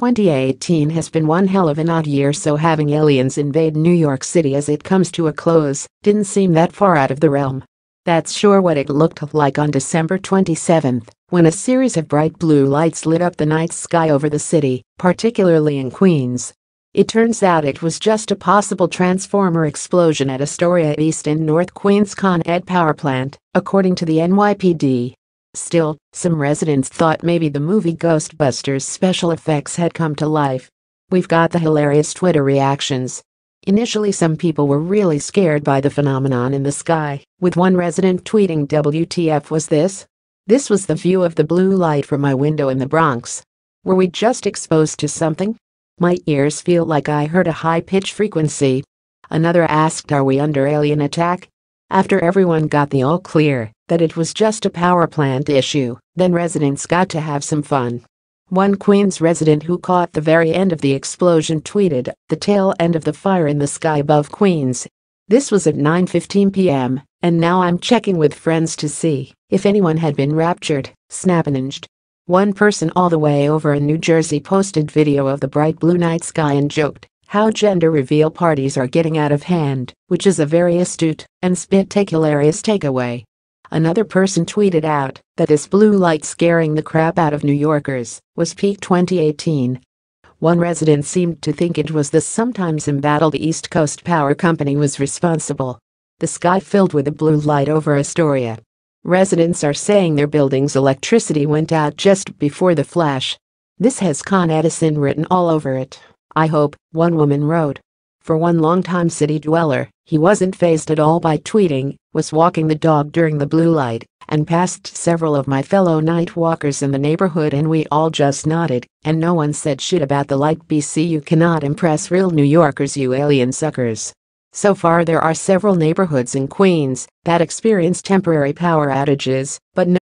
2018 has been one hell of an odd year so having aliens invade New York City as it comes to a close didn't seem that far out of the realm. That's sure what it looked like on December 27, when a series of bright blue lights lit up the night sky over the city, particularly in Queens. It turns out it was just a possible transformer explosion at Astoria East in North Queens Con Ed power plant, according to the NYPD. Still, some residents thought maybe the movie Ghostbusters special effects had come to life. We've got the hilarious Twitter reactions. Initially some people were really scared by the phenomenon in the sky, with one resident tweeting WTF was this? This was the view of the blue light from my window in the Bronx. Were we just exposed to something? My ears feel like I heard a high pitch frequency. Another asked are we under alien attack? After everyone got the all clear that it was just a power plant issue, then residents got to have some fun. One Queens resident who caught the very end of the explosion tweeted, the tail end of the fire in the sky above Queens. This was at 9.15 p.m., and now I'm checking with friends to see if anyone had been raptured, snappenaged. One person all the way over in New Jersey posted video of the bright blue night sky and joked, how gender reveal parties are getting out of hand, which is a very astute and spectacularious takeaway. Another person tweeted out that this blue light scaring the crap out of New Yorkers was peak 2018. One resident seemed to think it was the sometimes embattled East Coast Power Company was responsible. The sky filled with a blue light over Astoria. Residents are saying their building's electricity went out just before the flash. This has Con Edison written all over it. I hope, one woman wrote. For one longtime city dweller, he wasn't phased at all by tweeting, was walking the dog during the blue light, and passed several of my fellow night walkers in the neighborhood and we all just nodded, and no one said shit about the light BC you cannot impress real New Yorkers you alien suckers. So far there are several neighborhoods in Queens that experience temporary power outages, but no